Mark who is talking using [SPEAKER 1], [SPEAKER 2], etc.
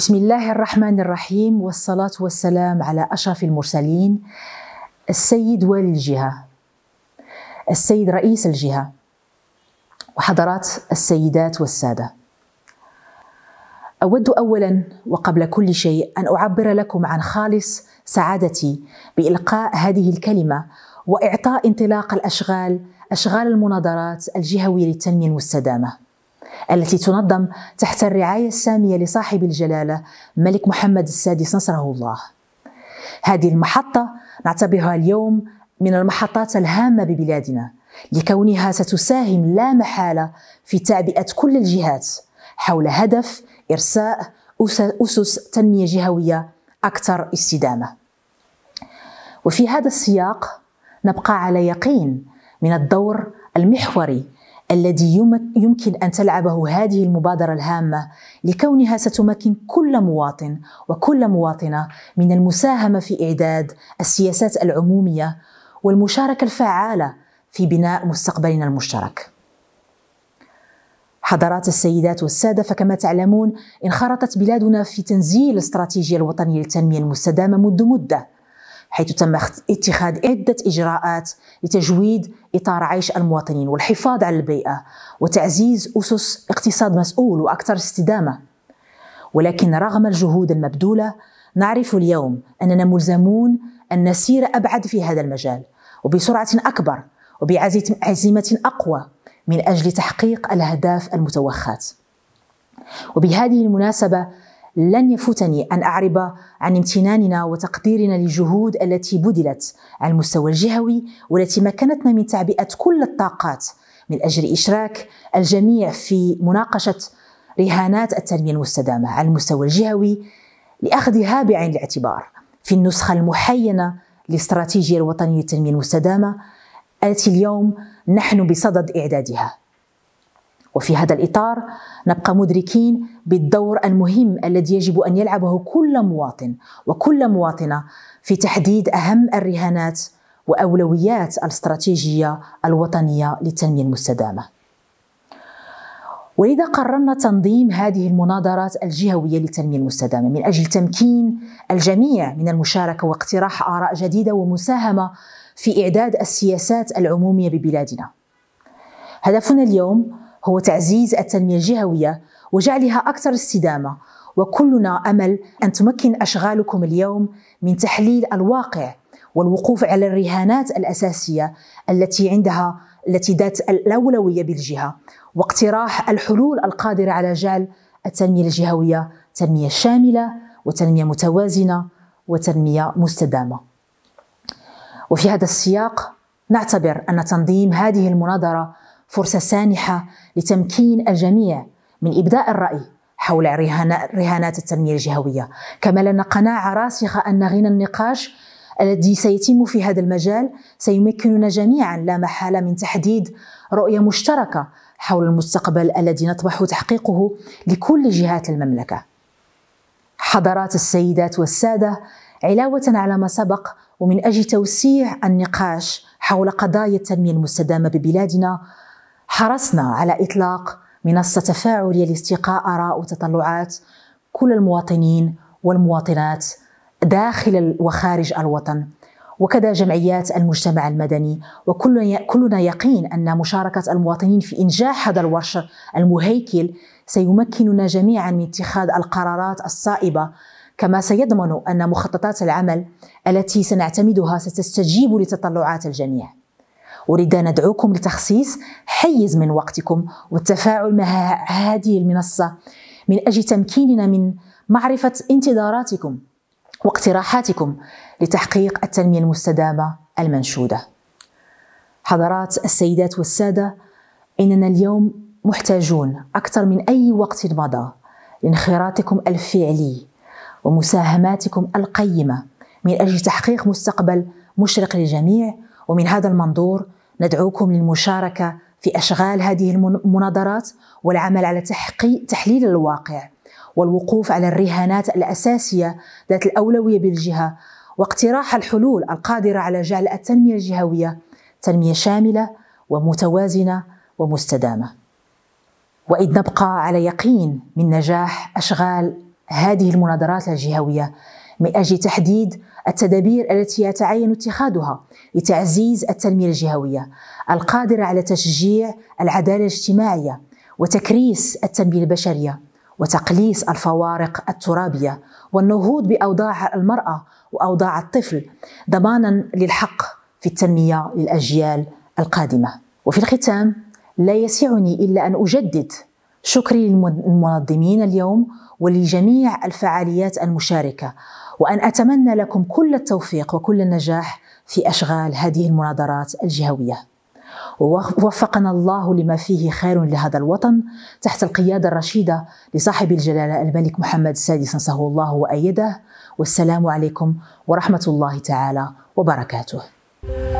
[SPEAKER 1] بسم الله الرحمن الرحيم والصلاة والسلام على أشرف المرسلين السيد والي الجهة السيد رئيس الجهة وحضرات السيدات والسادة أود أولا وقبل كل شيء أن أعبر لكم عن خالص سعادتي بإلقاء هذه الكلمة وإعطاء انطلاق الأشغال أشغال المناظرات الجهوية للتنمية المستدامة التي تنظم تحت الرعاية السامية لصاحب الجلالة ملك محمد السادس نصره الله هذه المحطة نعتبرها اليوم من المحطات الهامة ببلادنا لكونها ستساهم لا محالة في تعبئة كل الجهات حول هدف إرساء أسس تنمية جهوية أكثر استدامة وفي هذا السياق نبقى على يقين من الدور المحوري الذي يمكن ان تلعبه هذه المبادره الهامه لكونها ستمكن كل مواطن وكل مواطنه من المساهمه في اعداد السياسات العموميه والمشاركه الفعاله في بناء مستقبلنا المشترك. حضرات السيدات والسادة فكما تعلمون انخرطت بلادنا في تنزيل الاستراتيجية الوطنية للتنمية المستدامة منذ مدة حيث تم اتخاذ عدة إجراءات لتجويد إطار عيش المواطنين والحفاظ على البيئة وتعزيز أسس اقتصاد مسؤول وأكثر استدامة ولكن رغم الجهود المبذولة نعرف اليوم أننا ملزمون أن نسير أبعد في هذا المجال وبسرعة أكبر وبعزيمة أقوى من أجل تحقيق الأهداف المتوخاة وبهذه المناسبة لن يفوتني أن أعرب عن امتناننا وتقديرنا للجهود التي بذلت على المستوى الجهوي والتي مكنتنا من تعبئة كل الطاقات من أجل إشراك الجميع في مناقشة رهانات التنمية المستدامة على المستوى الجهوي لأخذها بعين الاعتبار في النسخة المحينة للاستراتيجية الوطنية للتنمية المستدامة التي اليوم نحن بصدد إعدادها وفي هذا الإطار نبقى مدركين بالدور المهم الذي يجب أن يلعبه كل مواطن وكل مواطنة في تحديد أهم الرهانات وأولويات الاستراتيجية الوطنية للتنمية المستدامة. ولذا قررنا تنظيم هذه المناظرات الجهوية للتنمية المستدامة من أجل تمكين الجميع من المشاركة واقتراح آراء جديدة ومساهمة في إعداد السياسات العمومية ببلادنا. هدفنا اليوم هو تعزيز التنمية الجهوية وجعلها أكثر استدامة وكلنا أمل أن تمكن أشغالكم اليوم من تحليل الواقع والوقوف على الرهانات الأساسية التي عندها التي ذات الأولوية بالجهة واقتراح الحلول القادرة على جعل التنمية الجهوية تنمية شاملة وتنمية متوازنة وتنمية مستدامة وفي هذا السياق نعتبر أن تنظيم هذه المناظرة فرصة سانحة لتمكين الجميع من إبداء الرأي حول رهانات التنمية الجهوية كما لنا قناعة راسخة أن غنى النقاش الذي سيتم في هذا المجال سيمكننا جميعا لا محالة من تحديد رؤية مشتركة حول المستقبل الذي نطمح تحقيقه لكل جهات المملكة. حضرات السيدات والسادة علاوة على ما سبق ومن أجل توسيع النقاش حول قضايا التنمية المستدامة ببلادنا حرصنا على إطلاق منصة تفاعلية لاستقاء آراء وتطلعات كل المواطنين والمواطنات داخل وخارج الوطن وكذا جمعيات المجتمع المدني وكلنا يقين أن مشاركة المواطنين في إنجاح هذا الورش المهيكل سيمكننا جميعا من اتخاذ القرارات الصائبة كما سيضمن أن مخططات العمل التي سنعتمدها ستستجيب لتطلعات الجميع أريد أن أدعوكم لتخصيص حيز من وقتكم والتفاعل مع هذه المنصة من أجل تمكيننا من معرفة انتظاراتكم واقتراحاتكم لتحقيق التنمية المستدامة المنشودة. حضرات السيدات والسادة، إننا اليوم محتاجون أكثر من أي وقت مضى لانخراطكم الفعلي ومساهماتكم القيمة من أجل تحقيق مستقبل مشرق للجميع ومن هذا المنظور ندعوكم للمشاركه في اشغال هذه المناظرات والعمل على تحقيق تحليل الواقع والوقوف على الرهانات الاساسيه ذات الاولويه بالجهه واقتراح الحلول القادره على جعل التنميه الجهويه تنميه شامله ومتوازنه ومستدامه. واذ نبقى على يقين من نجاح اشغال هذه المناظرات الجهويه من أجل تحديد التدابير التي يتعين اتخاذها لتعزيز التنمية الجهوية القادرة على تشجيع العدالة الاجتماعية وتكريس التنمية البشرية وتقليص الفوارق الترابية والنهوض بأوضاع المرأة وأوضاع الطفل ضمانا للحق في التنمية للأجيال القادمة وفي الختام لا يسعني إلا أن أجدد شكري للمنظمين اليوم ولجميع الفعاليات المشاركه وان اتمنى لكم كل التوفيق وكل النجاح في اشغال هذه المناظرات الجهويه ووفقنا الله لما فيه خير لهذا الوطن تحت القياده الرشيده لصاحب الجلاله الملك محمد السادس نصه الله وايده والسلام عليكم ورحمه الله تعالى وبركاته.